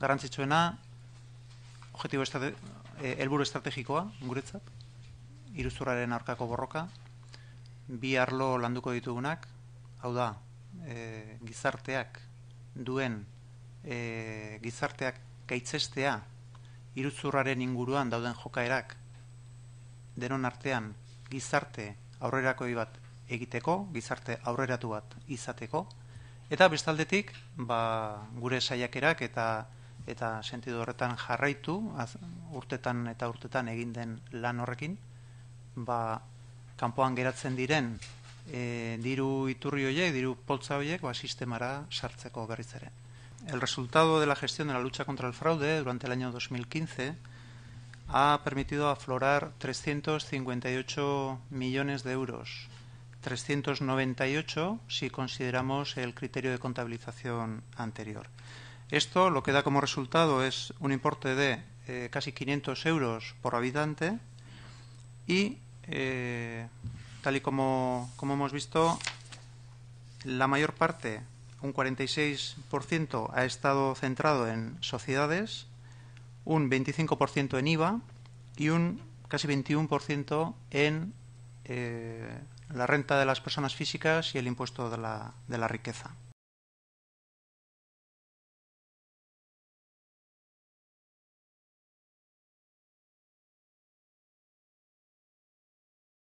garrantzitsuena objetibo estrategikoa, eh, helburu estrategikoa guretzat, iruzurraren aurkako borroka, bi arlo landuko ditugunak, hau da, eh, gizarteak duen eh, gizarteak gaitzestea iruzurraren inguruan dauden jokaerak denon artean gizarte aurrerako bat egiteko, gizarte aurreratu bat izateko, eta bestaldetik ba, gure saiakerak eta eta sentidu horretan jarraitu, az, urtetan eta urtetan egin den lan horrekin, ba, kanpoan geratzen diren e, diru iturri hoiek diru poltza hoiek ba, sistemara sartzeko berriz ere. El resultado de la gestión de la lucha contra el fraude durante el año 2015 ha permitido aflorar 358 millones de euros, 398 si consideramos el criterio de contabilización anterior. Esto lo que da como resultado es un importe de eh, casi 500 euros por habitante y, eh, tal y como, hemos visto, la mayor parte, un 46%, ha estado centrado en sociedades, un 25% en IVA y un casi 21% en eh, la renta de las personas físicas y el impuesto de la riqueza.